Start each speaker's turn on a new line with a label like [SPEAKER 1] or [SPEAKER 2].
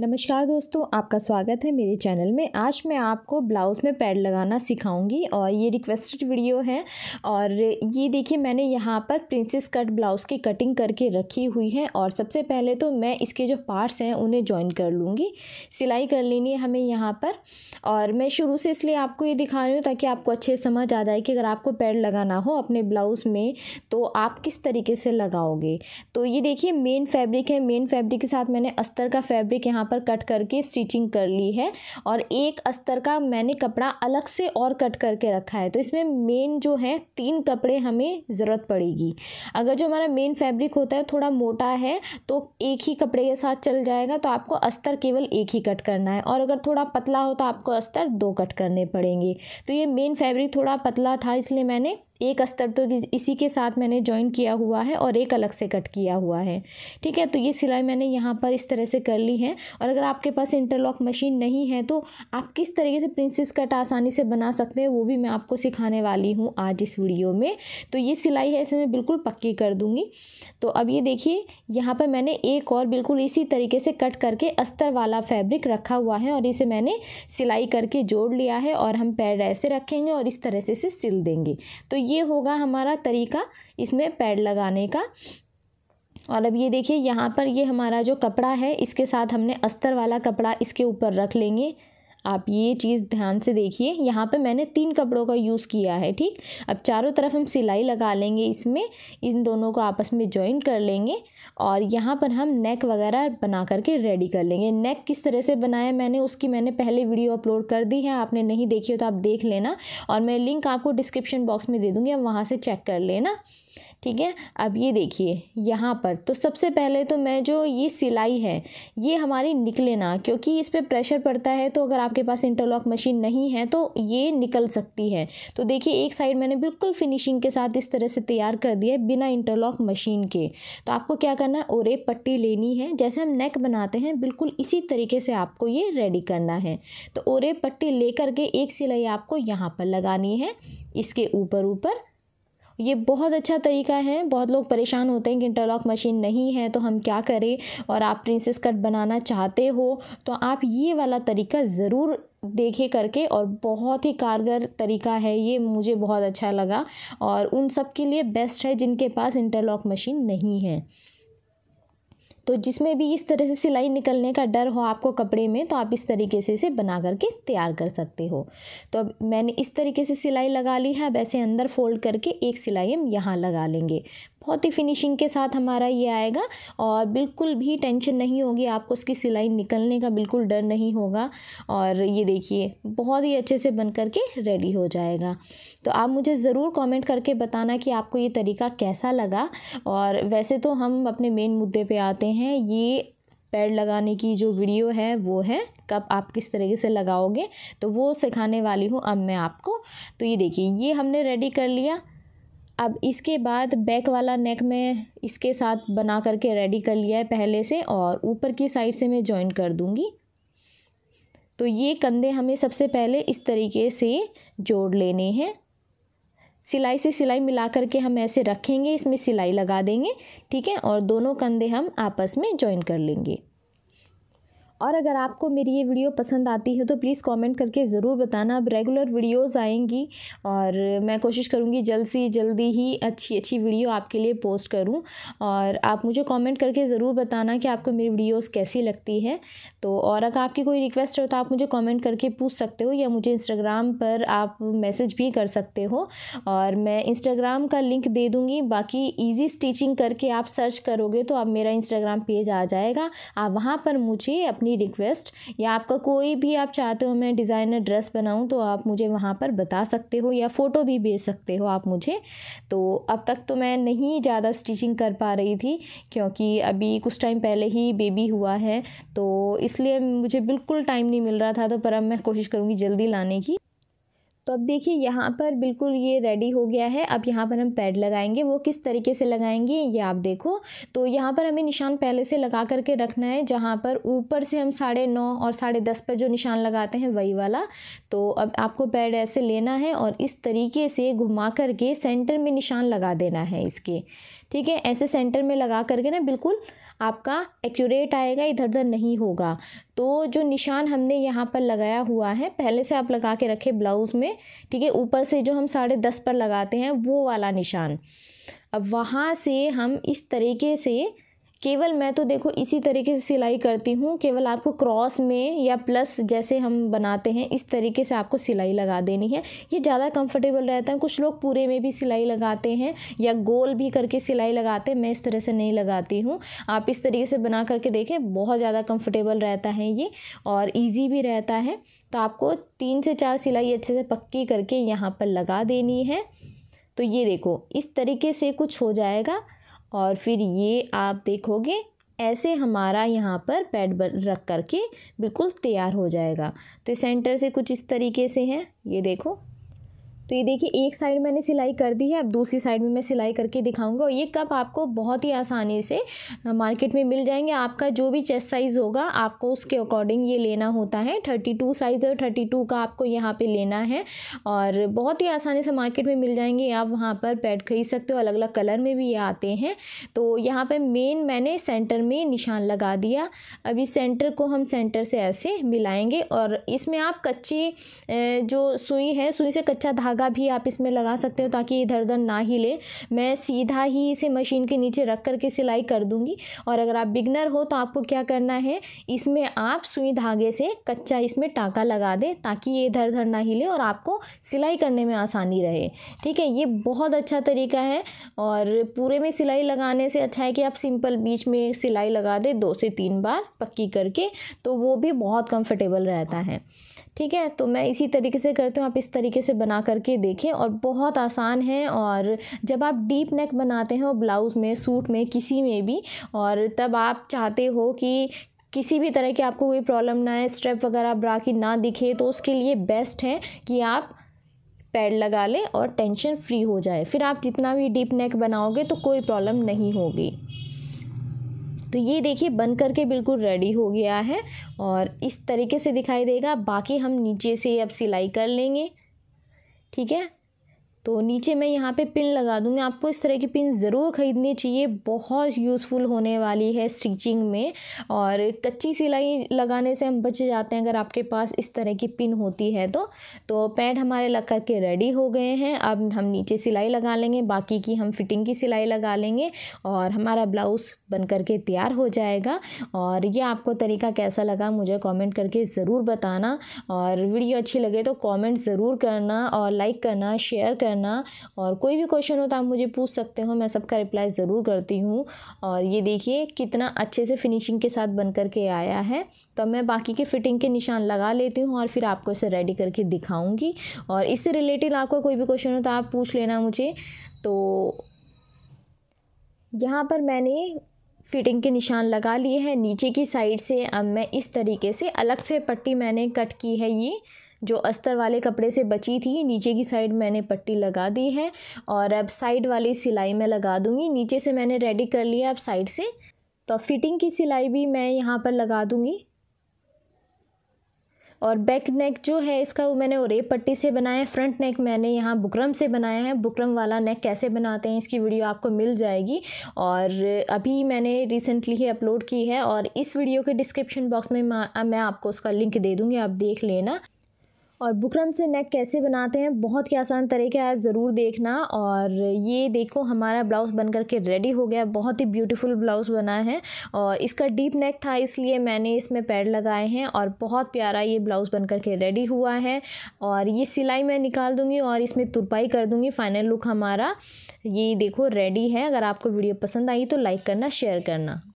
[SPEAKER 1] नमस्कार दोस्तों आपका स्वागत है मेरे चैनल में आज मैं आपको ब्लाउज़ में पैड लगाना सिखाऊंगी और ये रिक्वेस्टेड वीडियो है और ये देखिए मैंने यहाँ पर प्रिंसेस कट ब्लाउज़ की कटिंग करके रखी हुई है और सबसे पहले तो मैं इसके जो पार्ट्स हैं उन्हें ज्वाइन कर लूँगी सिलाई कर लेनी है हमें यहाँ पर और मैं शुरू से इसलिए आपको ये दिखा रही हूँ ताकि आपको अच्छे समझ आ जाए कि अगर आपको पैड लगाना हो अपने ब्लाउज़ में तो आप किस तरीके से लगाओगे तो ये देखिए मेन फैब्रिक है मेन फैब्रिक के साथ मैंने अस्तर का फैब्रिक यहाँ पर कट करके स्टिचिंग कर ली है और एक अस्तर का मैंने कपड़ा अलग से और कट करके रखा है तो इसमें मेन जो है तीन कपड़े हमें ज़रूरत पड़ेगी अगर जो हमारा मेन फैब्रिक होता है थोड़ा मोटा है तो एक ही कपड़े के साथ चल जाएगा तो आपको अस्तर केवल एक ही कट करना है और अगर थोड़ा पतला हो तो आपको अस्तर दो कट करने पड़ेंगे तो ये मेन फैब्रिक थोड़ा पतला था इसलिए मैंने एक अस्तर तो इसी के साथ मैंने ज्वाइन किया हुआ है और एक अलग से कट किया हुआ है ठीक है तो ये सिलाई मैंने यहाँ पर इस तरह से कर ली है और अगर आपके पास इंटरलॉक मशीन नहीं है तो आप किस तरीके से प्रिंसेस कट आसानी से बना सकते हैं वो भी मैं आपको सिखाने वाली हूँ आज इस वीडियो में तो ये सिलाई है इसे मैं बिल्कुल पक्की कर दूँगी तो अब ये देखिए यहाँ पर मैंने एक और बिल्कुल इसी तरीके से कट करके अस्तर वाला फैब्रिक रखा हुआ है और इसे मैंने सिलाई करके जोड़ लिया है और हम पैर ऐसे रखेंगे और इस तरह से इसे सिल देंगे तो ये होगा हमारा तरीका इसमें पैड लगाने का और अब ये देखिए यहाँ पर ये हमारा जो कपड़ा है इसके साथ हमने अस्तर वाला कपड़ा इसके ऊपर रख लेंगे आप ये चीज़ ध्यान से देखिए यहाँ पे मैंने तीन कपड़ों का यूज़ किया है ठीक अब चारों तरफ हम सिलाई लगा लेंगे इसमें इन दोनों को आपस में जॉइन कर लेंगे और यहाँ पर हम नेक वगैरह बना करके रेडी कर लेंगे नेक किस तरह से बनाया मैंने उसकी मैंने पहले वीडियो अपलोड कर दी है आपने नहीं देखी हो तो आप देख लेना और मैं लिंक आपको डिस्क्रिप्शन बॉक्स में दे दूँगी आप वहाँ से चेक कर लेना ठीक है अब ये देखिए यहाँ पर तो सबसे पहले तो मैं जो ये सिलाई है ये हमारी निकले ना क्योंकि इस पर प्रेशर पड़ता है तो अगर आपके पास इंटरलॉक मशीन नहीं है तो ये निकल सकती है तो देखिए एक साइड मैंने बिल्कुल फिनिशिंग के साथ इस तरह से तैयार कर दिया है बिना इंटरलॉक मशीन के तो आपको क्या करना है ओरे पट्टी लेनी है जैसे हम नेक बनाते हैं बिल्कुल इसी तरीके से आपको ये रेडी करना है तो ओरे पट्टी ले करके एक सिलाई आपको यहाँ पर लगानी है इसके ऊपर ऊपर ये बहुत अच्छा तरीका है बहुत लोग परेशान होते हैं कि इंटरलॉक मशीन नहीं है तो हम क्या करें और आप प्रिंसेस कट बनाना चाहते हो तो आप ये वाला तरीका ज़रूर देखे करके और बहुत ही कारगर तरीका है ये मुझे बहुत अच्छा लगा और उन सब के लिए बेस्ट है जिनके पास इंटरलॉक मशीन नहीं है तो जिसमें भी इस तरह से सिलाई निकलने का डर हो आपको कपड़े में तो आप इस तरीके से इसे बना करके तैयार कर सकते हो तो अब मैंने इस तरीके से सिलाई लगा ली है अब ऐसे अंदर फोल्ड करके एक सिलाई हम यहाँ लगा लेंगे बहुत ही फिनिशिंग के साथ हमारा ये आएगा और बिल्कुल भी टेंशन नहीं होगी आपको उसकी सिलाई निकलने का बिल्कुल डर नहीं होगा और ये देखिए बहुत ही अच्छे से बन करके रेडी हो जाएगा तो आप मुझे ज़रूर कमेंट करके बताना कि आपको ये तरीका कैसा लगा और वैसे तो हम अपने मेन मुद्दे पे आते हैं ये पैड लगाने की जो वीडियो है वो है कब आप किस तरीके से लगाओगे तो वो सिखाने वाली हूँ अब मैं आपको तो ये देखिए ये हमने रेडी कर लिया अब इसके बाद बैक वाला नेक में इसके साथ बना करके रेडी कर लिया है पहले से और ऊपर की साइड से मैं जॉइन कर दूँगी तो ये कंधे हमें सबसे पहले इस तरीके से जोड़ लेने हैं सिलाई से सिलाई मिला करके हम ऐसे रखेंगे इसमें सिलाई लगा देंगे ठीक है और दोनों कंधे हम आपस में जॉइन कर लेंगे और अगर आपको मेरी ये वीडियो पसंद आती है तो प्लीज़ कमेंट करके ज़रूर बताना अब रेगुलर वीडियोस आएंगी और मैं कोशिश करूँगी जल्द से जल्दी ही अच्छी अच्छी वीडियो आपके लिए पोस्ट करूँ और आप मुझे कमेंट करके ज़रूर बताना कि आपको मेरी वीडियोस कैसी लगती है तो और अगर आपकी कोई रिक्वेस्ट हो तो आप मुझे कॉमेंट करके पूछ सकते हो या मुझे इंस्टाग्राम पर आप मैसेज भी कर सकते हो और मैं इंस्टाग्राम का लिंक दे दूँगी बाकी ईजी स्टिचिंग करके आप सर्च करोगे तो आप मेरा इंस्टाग्राम पेज आ जाएगा आप वहाँ पर मुझे अपने अपनी रिक्वेस्ट या आपका कोई भी आप चाहते हो मैं डिज़ाइनर ड्रेस बनाऊँ तो आप मुझे वहाँ पर बता सकते हो या फ़ोटो भी भेज सकते हो आप मुझे तो अब तक तो मैं नहीं ज़्यादा स्टिचिंग कर पा रही थी क्योंकि अभी कुछ टाइम पहले ही बेबी हुआ है तो इसलिए मुझे बिल्कुल टाइम नहीं मिल रहा था तो पर अब मैं कोशिश करूँगी जल्दी लाने की तो अब देखिए यहाँ पर बिल्कुल ये रेडी हो गया है अब यहाँ पर हम पैड लगाएंगे वो किस तरीके से लगाएंगे ये आप देखो तो यहाँ पर हमें निशान पहले से लगा करके रखना है जहाँ पर ऊपर से हम साढ़े नौ और साढ़े दस पर जो निशान लगाते हैं वही वाला तो अब आपको पैड ऐसे लेना है और इस तरीके से घुमा करके सेंटर में निशान लगा देना है इसके ठीक है ऐसे सेंटर में लगा करके ना बिल्कुल आपका एक्यूरेट आएगा इधर उधर नहीं होगा तो जो निशान हमने यहाँ पर लगाया हुआ है पहले से आप लगा के रखें ब्लाउज़ में ठीक है ऊपर से जो हम साढ़े दस पर लगाते हैं वो वाला निशान अब वहाँ से हम इस तरीके से केवल मैं तो देखो इसी तरीके से सिलाई करती हूँ केवल आपको क्रॉस में या प्लस जैसे हम बनाते हैं इस तरीके से आपको सिलाई लगा देनी है ये ज़्यादा कंफर्टेबल रहता है कुछ लोग पूरे में भी सिलाई लगाते हैं या गोल भी करके सिलाई लगाते हैं मैं इस तरह से नहीं लगाती हूँ आप इस तरीके से बना करके देखें बहुत ज़्यादा कम्फर्टेबल रहता है ये और ईजी भी रहता है तो आपको तीन से चार सिलाई अच्छे से पक्की करके यहाँ पर लगा देनी है तो ये देखो इस तरीके से कुछ हो जाएगा और फिर ये आप देखोगे ऐसे हमारा यहाँ पर पैड रख करके बिल्कुल तैयार हो जाएगा तो सेंटर से कुछ इस तरीके से है ये देखो तो ये देखिए एक साइड मैंने सिलाई कर दी है अब दूसरी साइड में मैं सिलाई करके दिखाऊंगा और ये कप आपको बहुत ही आसानी से मार्केट में मिल जाएंगे आपका जो भी चेस्ट साइज़ होगा आपको उसके अकॉर्डिंग ये लेना होता है थर्टी टू साइज़ और थर्टी टू का आपको यहाँ पर लेना है और बहुत ही आसानी से मार्केट में मिल जाएंगे आप वहाँ पर पैड खरीद सकते हो अलग अलग कलर में भी ये आते हैं तो यहाँ पर मेन मैंने सेंटर में निशान लगा दिया अभी सेंटर को हम सेंटर से ऐसे मिलाएँगे और इसमें आप कच्ची जो सुई है सुई से कच्चा धागा धागा भी आप इसमें लगा सकते हो ताकि इधर उधर ना हिले मैं सीधा ही इसे मशीन के नीचे रख कर के सिलाई कर दूंगी और अगर आप बिगनर हो तो आपको क्या करना है इसमें आप सुई धागे से कच्चा इसमें टाँका लगा दें ताकि ये इधर उधर ना हिले और आपको सिलाई करने में आसानी रहे ठीक है ये बहुत अच्छा तरीका है और पूरे में सिलाई लगाने से अच्छा है कि आप सिंपल बीच में सिलाई लगा दें दो से तीन बार पक्की करके तो वो भी बहुत कंफर्टेबल रहता है ठीक है तो मैं इसी तरीके से करती हूँ आप इस तरीके से बना करके करके देखें और बहुत आसान है और जब आप डीप नेक बनाते हो ब्लाउज़ में सूट में किसी में भी और तब आप चाहते हो कि किसी भी तरह की आपको कोई प्रॉब्लम ना है स्ट्रेप वगैरह ब्रा की ना दिखे तो उसके लिए बेस्ट है कि आप पैड लगा लें और टेंशन फ्री हो जाए फिर आप जितना भी डीप नेक बनाओगे तो कोई प्रॉब्लम नहीं होगी तो ये देखिए बन करके बिल्कुल रेडी हो गया है और इस तरीके से दिखाई देगा बाकी हम नीचे से अब सिलाई कर लेंगे ठीक है तो नीचे मैं यहाँ पे पिन लगा दूँगी आपको इस तरह की पिन ज़रूर ख़रीदनी चाहिए बहुत यूज़फुल होने वाली है स्टिचिंग में और कच्ची सिलाई लगाने से हम बच जाते हैं अगर आपके पास इस तरह की पिन होती है तो तो पैंट हमारे लग करके रेडी हो गए हैं अब हम नीचे सिलाई लगा लेंगे बाकी की हम फिटिंग की सिलाई लगा लेंगे और हमारा ब्लाउज़ बन करके तैयार हो जाएगा और ये आपको तरीका कैसा लगा मुझे कमेंट करके ज़रूर बताना और वीडियो अच्छी लगे तो कमेंट ज़रूर करना और लाइक करना शेयर करना और कोई भी क्वेश्चन हो तो आप मुझे पूछ सकते हो मैं सबका रिप्लाई ज़रूर करती हूँ और ये देखिए कितना अच्छे से फिनिशिंग के साथ बन करके आया है तो मैं बाकी के फिटिंग के निशान लगा लेती हूँ और फिर आपको इसे रेडी करके दिखाऊँगी और इससे रिलेटेड आपका कोई भी क्वेश्चन हो तो आप पूछ लेना मुझे तो यहाँ पर मैंने फिटिंग के निशान लगा लिए हैं नीचे की साइड से अब मैं इस तरीके से अलग से पट्टी मैंने कट की है ये जो अस्तर वाले कपड़े से बची थी नीचे की साइड मैंने पट्टी लगा दी है और अब साइड वाली सिलाई मैं लगा दूँगी नीचे से मैंने रेडी कर लिया अब साइड से तो फिटिंग की सिलाई भी मैं यहाँ पर लगा दूँगी और बैक नेक जो है इसका वो मैंने ओरेब पट्टी से बनाया है फ्रंट नेक मैंने यहाँ बुकरम से बनाया है बुकरम वाला नेक कैसे बनाते हैं इसकी वीडियो आपको मिल जाएगी और अभी मैंने रिसेंटली ही अपलोड की है और इस वीडियो के डिस्क्रिप्शन बॉक्स में मैं आपको उसका लिंक दे दूँगी आप देख लेना और बुकरम से नेक कैसे बनाते हैं बहुत ही आसान तरीका है आप ज़रूर देखना और ये देखो हमारा ब्लाउज़ बन करके रेडी हो गया बहुत ही ब्यूटीफुल ब्लाउज़ बना है और इसका डीप नेक था इसलिए मैंने इसमें पैड लगाए हैं और बहुत प्यारा ये ब्लाउज़ बन करके रेडी हुआ है और ये सिलाई मैं निकाल दूँगी और इसमें तुरपाई कर दूँगी फाइनल लुक हमारा ये देखो रेडी है अगर आपको वीडियो पसंद आई तो लाइक करना शेयर करना